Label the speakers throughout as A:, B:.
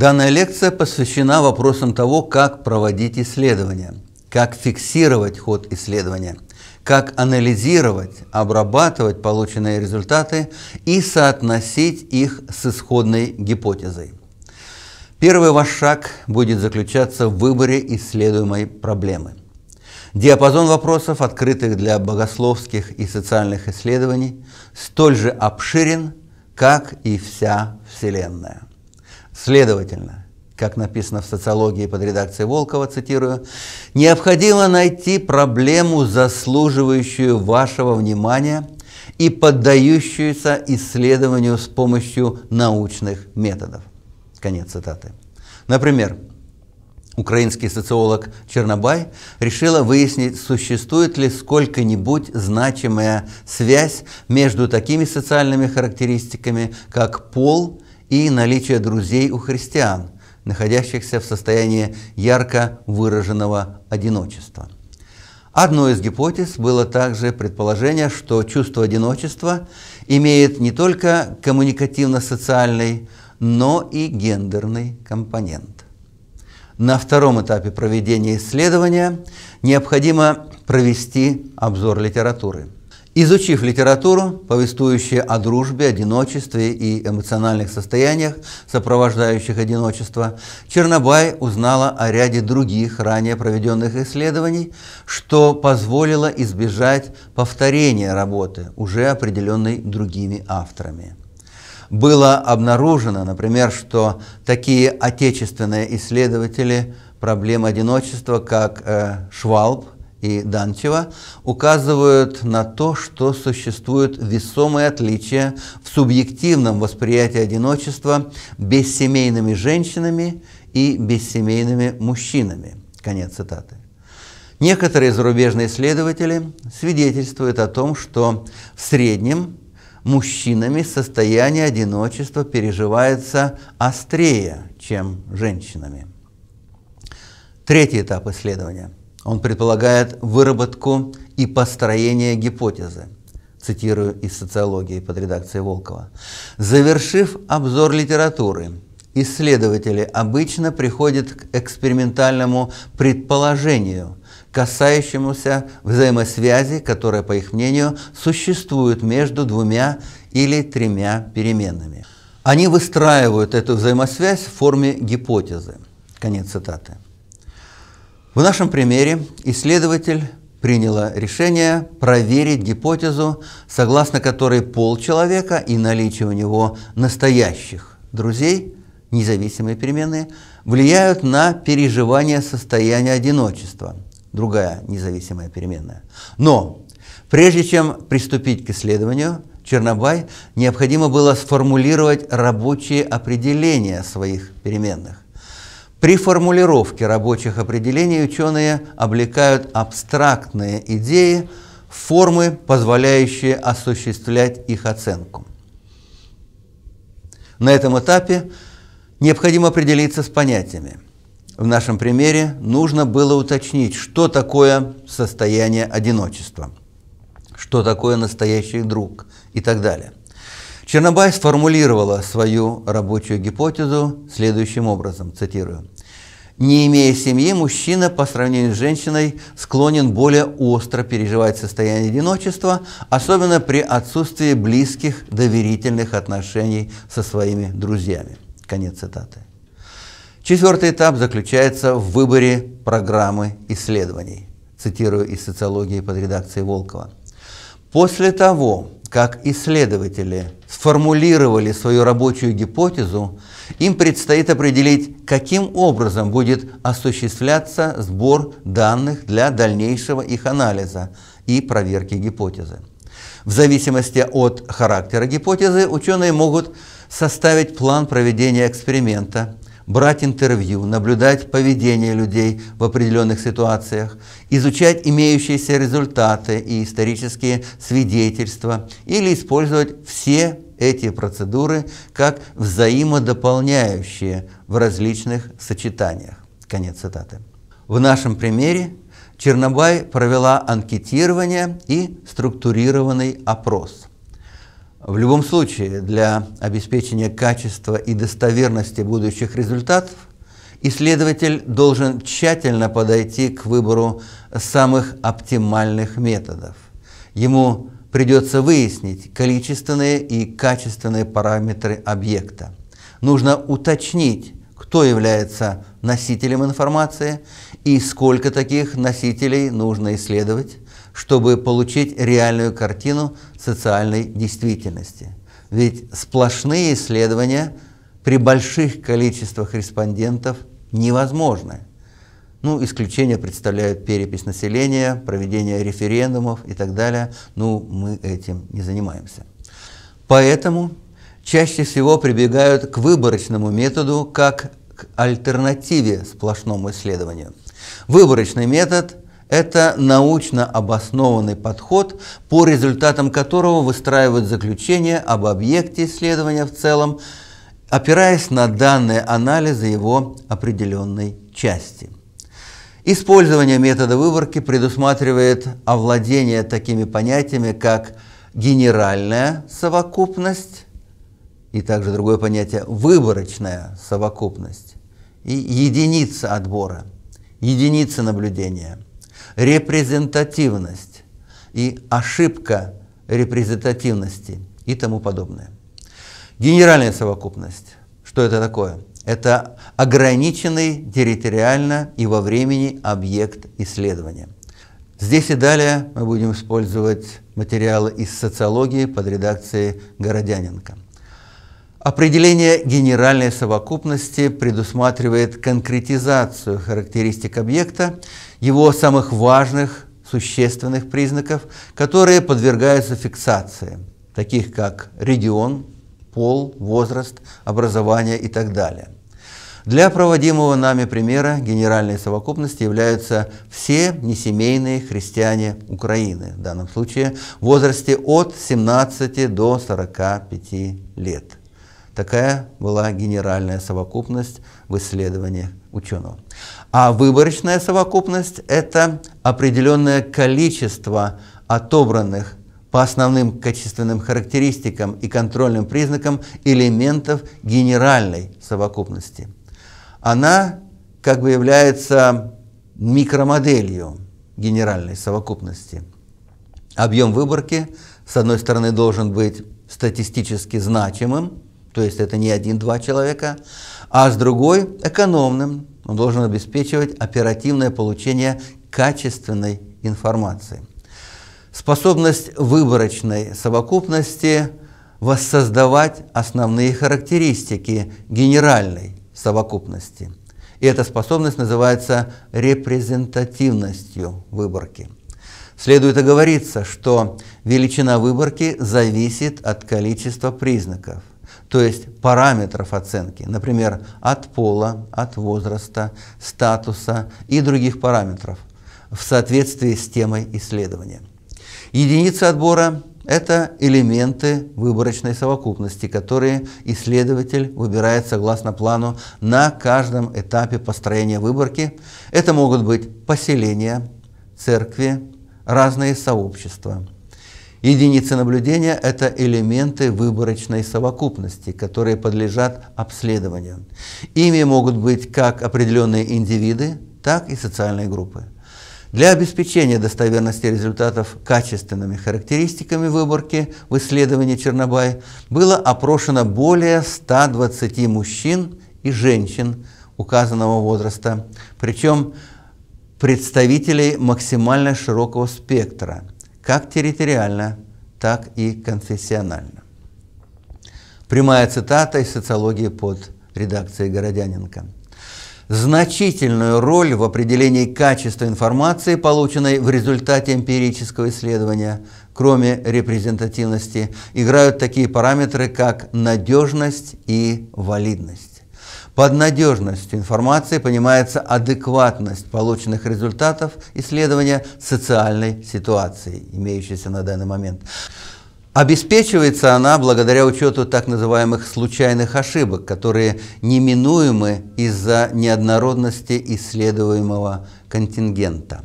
A: Данная лекция посвящена вопросам того, как проводить исследования, как фиксировать ход исследования, как анализировать, обрабатывать полученные результаты и соотносить их с исходной гипотезой. Первый ваш шаг будет заключаться в выборе исследуемой проблемы. Диапазон вопросов, открытых для богословских и социальных исследований, столь же обширен, как и вся Вселенная. Следовательно, как написано в «Социологии» под редакцией Волкова, цитирую, «необходимо найти проблему, заслуживающую вашего внимания и поддающуюся исследованию с помощью научных методов». Конец цитаты. Например, Украинский социолог Чернобай решила выяснить, существует ли сколько-нибудь значимая связь между такими социальными характеристиками, как пол и наличие друзей у христиан, находящихся в состоянии ярко выраженного одиночества. Одной из гипотез было также предположение, что чувство одиночества имеет не только коммуникативно-социальный, но и гендерный компонент. На втором этапе проведения исследования необходимо провести обзор литературы – Изучив литературу, повествующую о дружбе, одиночестве и эмоциональных состояниях, сопровождающих одиночество, Чернобай узнала о ряде других ранее проведенных исследований, что позволило избежать повторения работы, уже определенной другими авторами. Было обнаружено, например, что такие отечественные исследователи проблем одиночества, как э, Швалб – и Данчева указывают на то, что существуют весомые отличия в субъективном восприятии одиночества бессемейными женщинами и бессемейными мужчинами. Конец цитаты. Некоторые зарубежные исследователи свидетельствуют о том, что в среднем мужчинами состояние одиночества переживается острее, чем женщинами. Третий этап исследования – он предполагает выработку и построение гипотезы, цитирую из «Социологии» под редакцией Волкова. Завершив обзор литературы, исследователи обычно приходят к экспериментальному предположению, касающемуся взаимосвязи, которая, по их мнению, существует между двумя или тремя переменными. Они выстраивают эту взаимосвязь в форме гипотезы. Конец цитаты. В нашем примере исследователь приняла решение проверить гипотезу, согласно которой пол человека и наличие у него настоящих друзей, независимые переменные, влияют на переживание состояния одиночества, другая независимая переменная. Но прежде чем приступить к исследованию, Чернобай необходимо было сформулировать рабочие определения своих переменных. При формулировке рабочих определений ученые облекают абстрактные идеи в формы, позволяющие осуществлять их оценку. На этом этапе необходимо определиться с понятиями. В нашем примере нужно было уточнить, что такое состояние одиночества, что такое настоящий друг и так далее. Чернобай сформулировала свою рабочую гипотезу следующим образом, цитирую. Не имея семьи, мужчина по сравнению с женщиной склонен более остро переживать состояние одиночества, особенно при отсутствии близких доверительных отношений со своими друзьями. Конец цитаты. Четвертый этап заключается в выборе программы исследований. Цитирую из социологии под редакцией Волкова. После того, как исследователи сформулировали свою рабочую гипотезу, им предстоит определить, каким образом будет осуществляться сбор данных для дальнейшего их анализа и проверки гипотезы. В зависимости от характера гипотезы ученые могут составить план проведения эксперимента – брать интервью, наблюдать поведение людей в определенных ситуациях, изучать имеющиеся результаты и исторические свидетельства или использовать все эти процедуры как взаимодополняющие в различных сочетаниях. Конец цитаты. В нашем примере Чернобай провела анкетирование и структурированный опрос – в любом случае, для обеспечения качества и достоверности будущих результатов исследователь должен тщательно подойти к выбору самых оптимальных методов. Ему придется выяснить количественные и качественные параметры объекта. Нужно уточнить, кто является носителем информации и сколько таких носителей нужно исследовать, чтобы получить реальную картину социальной действительности. Ведь сплошные исследования при больших количествах респондентов невозможны. Ну, исключения представляют перепись населения, проведение референдумов и так далее. Ну, мы этим не занимаемся. Поэтому чаще всего прибегают к выборочному методу как к альтернативе сплошному исследованию. Выборочный метод это научно обоснованный подход, по результатам которого выстраивают заключение об объекте исследования в целом, опираясь на данные анализа его определенной части. Использование метода выборки предусматривает овладение такими понятиями, как генеральная совокупность и также другое понятие выборочная совокупность и единица отбора, единица наблюдения – репрезентативность и ошибка репрезентативности и тому подобное. Генеральная совокупность. Что это такое? Это ограниченный территориально и во времени объект исследования. Здесь и далее мы будем использовать материалы из социологии под редакцией Городяненко. Определение генеральной совокупности предусматривает конкретизацию характеристик объекта его самых важных существенных признаков, которые подвергаются фиксации, таких как регион, пол, возраст, образование и так далее. Для проводимого нами примера генеральной совокупности являются все несемейные христиане Украины, в данном случае в возрасте от 17 до 45 лет. Такая была генеральная совокупность в исследованиях ученого. А выборочная совокупность – это определенное количество отобранных по основным качественным характеристикам и контрольным признакам элементов генеральной совокупности. Она как бы является микромоделью генеральной совокупности. Объем выборки, с одной стороны, должен быть статистически значимым, то есть это не один-два человека, а с другой – экономным, он должен обеспечивать оперативное получение качественной информации. Способность выборочной совокупности воссоздавать основные характеристики генеральной совокупности. И эта способность называется репрезентативностью выборки. Следует оговориться, что величина выборки зависит от количества признаков – то есть параметров оценки, например, от пола, от возраста, статуса и других параметров в соответствии с темой исследования. Единицы отбора – это элементы выборочной совокупности, которые исследователь выбирает согласно плану на каждом этапе построения выборки. Это могут быть поселения, церкви, разные сообщества – Единицы наблюдения – это элементы выборочной совокупности, которые подлежат обследованию. Ими могут быть как определенные индивиды, так и социальные группы. Для обеспечения достоверности результатов качественными характеристиками выборки в исследовании Чернобай было опрошено более 120 мужчин и женщин указанного возраста, причем представителей максимально широкого спектра – как территориально, так и конфессионально. Прямая цитата из социологии под редакцией Городяненко. Значительную роль в определении качества информации, полученной в результате эмпирического исследования, кроме репрезентативности, играют такие параметры, как надежность и валидность. Под надежностью информации понимается адекватность полученных результатов исследования социальной ситуации, имеющейся на данный момент. Обеспечивается она благодаря учету так называемых случайных ошибок, которые неминуемы из-за неоднородности исследуемого контингента.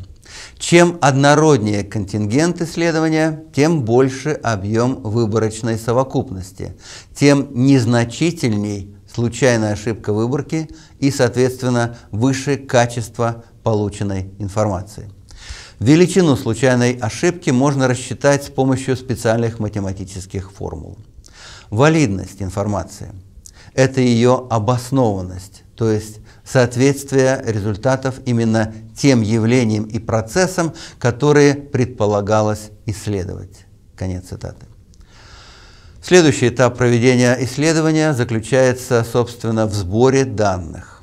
A: Чем однороднее контингент исследования, тем больше объем выборочной совокупности, тем незначительней случайная ошибка выборки и, соответственно, выше качество полученной информации. Величину случайной ошибки можно рассчитать с помощью специальных математических формул. Валидность информации – это ее обоснованность, то есть соответствие результатов именно тем явлениям и процессам, которые предполагалось исследовать. Конец цитаты. Следующий этап проведения исследования заключается, собственно, в сборе данных.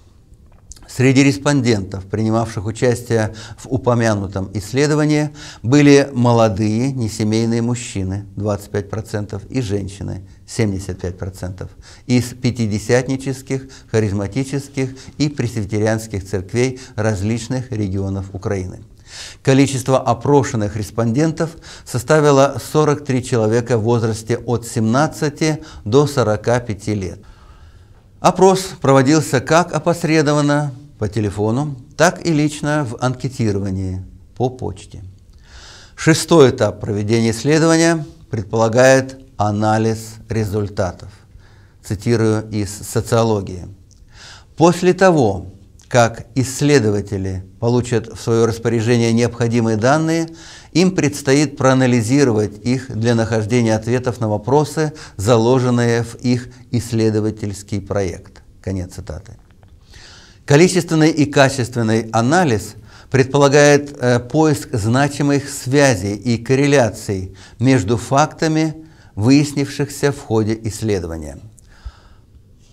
A: Среди респондентов, принимавших участие в упомянутом исследовании, были молодые несемейные мужчины 25% и женщины 75% из пятидесятнических, харизматических и пресвитерианских церквей различных регионов Украины – Количество опрошенных респондентов составило 43 человека в возрасте от 17 до 45 лет. Опрос проводился как опосредованно по телефону, так и лично в анкетировании по почте. Шестой этап проведения исследования предполагает анализ результатов. Цитирую из социологии. После того, как исследователи получат в свое распоряжение необходимые данные, им предстоит проанализировать их для нахождения ответов на вопросы, заложенные в их исследовательский проект. Конец цитаты. Количественный и качественный анализ предполагает э, поиск значимых связей и корреляций между фактами, выяснившихся в ходе исследования.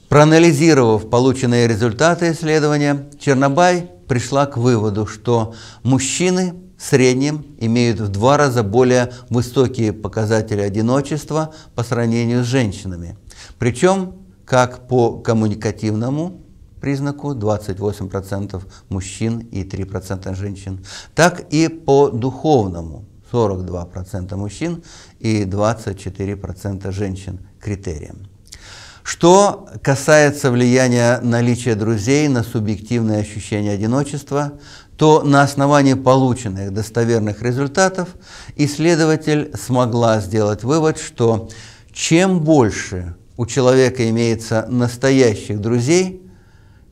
A: Проанализировав полученные результаты исследования, Чернобай пришла к выводу, что мужчины в среднем имеют в два раза более высокие показатели одиночества по сравнению с женщинами. Причем как по коммуникативному признаку 28% мужчин и 3% женщин, так и по духовному 42% мужчин и 24% женщин критериям. Что касается влияния наличия друзей на субъективное ощущение одиночества, то на основании полученных достоверных результатов исследователь смогла сделать вывод, что чем больше у человека имеется настоящих друзей,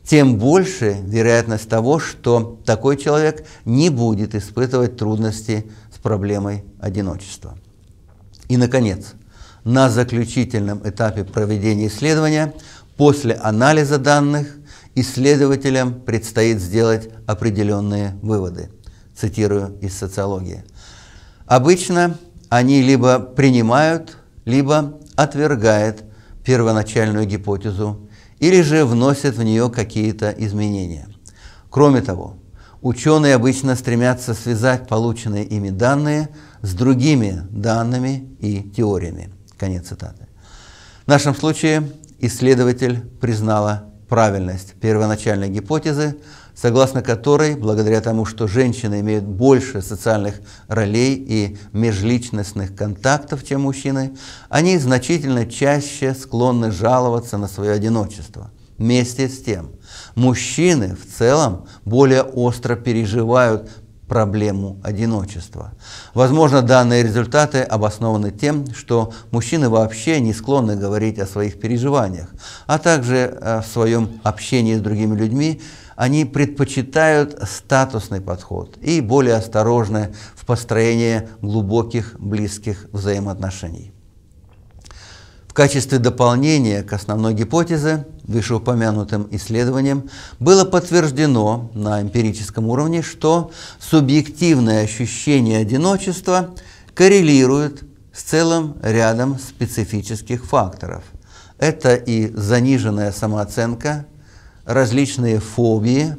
A: тем больше вероятность того, что такой человек не будет испытывать трудности с проблемой одиночества. И, наконец, на заключительном этапе проведения исследования, после анализа данных, исследователям предстоит сделать определенные выводы. Цитирую из социологии. Обычно они либо принимают, либо отвергают первоначальную гипотезу или же вносят в нее какие-то изменения. Кроме того, ученые обычно стремятся связать полученные ими данные с другими данными и теориями. Конец цитаты. В нашем случае исследователь признала правильность первоначальной гипотезы, согласно которой, благодаря тому, что женщины имеют больше социальных ролей и межличностных контактов, чем мужчины, они значительно чаще склонны жаловаться на свое одиночество. Вместе с тем, мужчины в целом более остро переживают проблему одиночества. Возможно, данные результаты обоснованы тем, что мужчины вообще не склонны говорить о своих переживаниях, а также э, в своем общении с другими людьми они предпочитают статусный подход и более осторожны в построении глубоких близких взаимоотношений качестве дополнения к основной гипотезе вышеупомянутым исследованием было подтверждено на эмпирическом уровне, что субъективное ощущение одиночества коррелирует с целым рядом специфических факторов. Это и заниженная самооценка, различные фобии,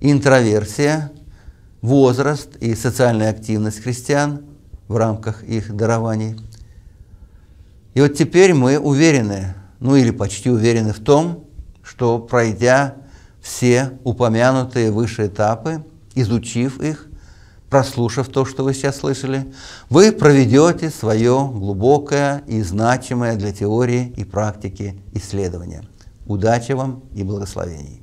A: интроверсия, возраст и социальная активность христиан в рамках их дарований – и вот теперь мы уверены, ну или почти уверены в том, что пройдя все упомянутые выше этапы, изучив их, прослушав то, что вы сейчас слышали, вы проведете свое глубокое и значимое для теории и практики исследование. Удачи вам и благословений!